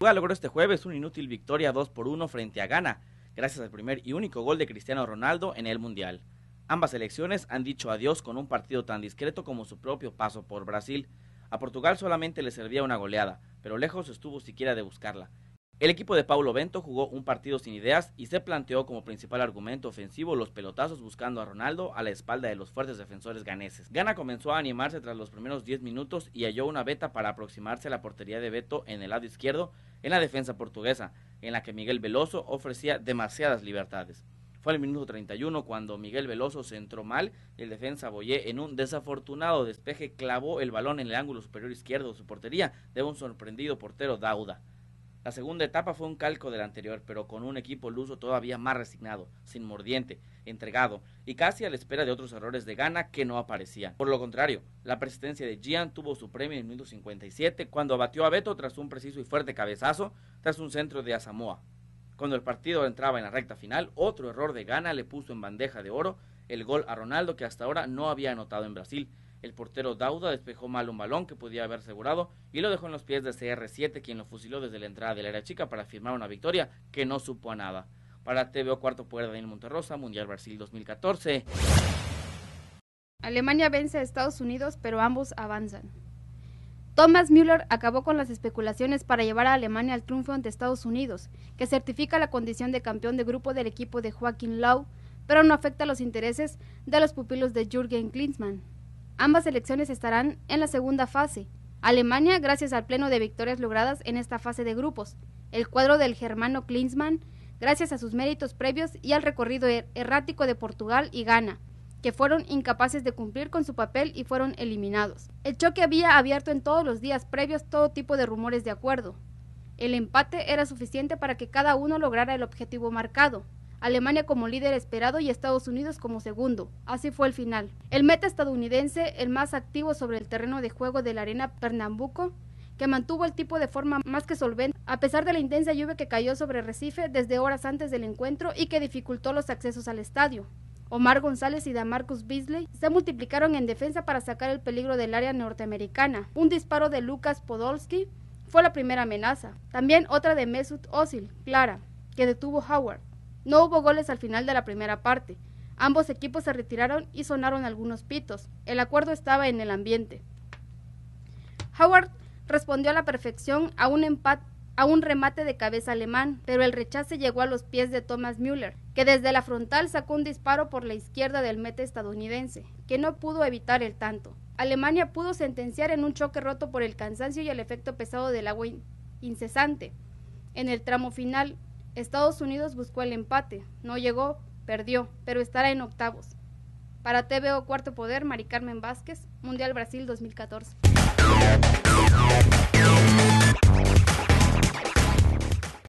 Portugal logró este jueves una inútil victoria 2 por 1 frente a Ghana, gracias al primer y único gol de Cristiano Ronaldo en el Mundial. Ambas selecciones han dicho adiós con un partido tan discreto como su propio paso por Brasil. A Portugal solamente le servía una goleada, pero lejos estuvo siquiera de buscarla. El equipo de Paulo Bento jugó un partido sin ideas y se planteó como principal argumento ofensivo los pelotazos buscando a Ronaldo a la espalda de los fuertes defensores ganeses. Gana comenzó a animarse tras los primeros 10 minutos y halló una beta para aproximarse a la portería de Beto en el lado izquierdo en la defensa portuguesa, en la que Miguel Veloso ofrecía demasiadas libertades. Fue el minuto 31 cuando Miguel Veloso se entró mal y el defensa Boyé en un desafortunado despeje clavó el balón en el ángulo superior izquierdo de su portería de un sorprendido portero Dauda. La segunda etapa fue un calco de la anterior, pero con un equipo luso todavía más resignado, sin mordiente, entregado y casi a la espera de otros errores de gana que no aparecían. Por lo contrario, la presidencia de Gian tuvo su premio en 1957 cuando abatió a Beto tras un preciso y fuerte cabezazo tras un centro de Asamoa. Cuando el partido entraba en la recta final, otro error de gana le puso en bandeja de oro el gol a Ronaldo que hasta ahora no había anotado en Brasil el portero Dauda despejó mal un balón que podía haber asegurado y lo dejó en los pies de CR7, quien lo fusiló desde la entrada del área chica para firmar una victoria que no supo a nada. Para TVO Cuarto puerta Daniel Monterrosa, Mundial Brasil 2014. Alemania vence a Estados Unidos, pero ambos avanzan. Thomas Müller acabó con las especulaciones para llevar a Alemania al triunfo ante Estados Unidos, que certifica la condición de campeón de grupo del equipo de Joaquín Lau, pero no afecta los intereses de los pupilos de Jürgen Klinsmann. Ambas selecciones estarán en la segunda fase. Alemania, gracias al pleno de victorias logradas en esta fase de grupos. El cuadro del germano Klinsmann, gracias a sus méritos previos y al recorrido er-, errático de Portugal y Ghana, que fueron incapaces de cumplir con su papel y fueron eliminados. El choque había abierto en todos los días previos todo tipo de rumores de acuerdo. El empate era suficiente para que cada uno lograra el objetivo marcado, Alemania como líder esperado y Estados Unidos como segundo. Así fue el final. El meta estadounidense, el más activo sobre el terreno de juego de la arena Pernambuco, que mantuvo el tipo de forma más que solvente, a pesar de la intensa lluvia que cayó sobre Recife desde horas antes del encuentro y que dificultó los accesos al estadio. Omar González y Damarcus Beasley se multiplicaron en defensa para sacar el peligro del área norteamericana. Un disparo de Lucas Podolski fue la primera amenaza. También otra de Mesut Özil, clara, que detuvo Howard. No hubo goles al final de la primera parte. Ambos equipos se retiraron y sonaron algunos pitos. El acuerdo estaba en el ambiente. Howard respondió a la perfección a un, a un remate de cabeza alemán, pero el rechace llegó a los pies de Thomas Müller, que desde la frontal sacó un disparo por la izquierda del meta estadounidense, que no pudo evitar el tanto. Alemania pudo sentenciar en un choque roto por el cansancio y el efecto pesado del agua incesante. En el tramo final, Estados Unidos buscó el empate, no llegó, perdió, pero estará en octavos. Para TVO Cuarto Poder, Mari Carmen Vázquez, Mundial Brasil 2014.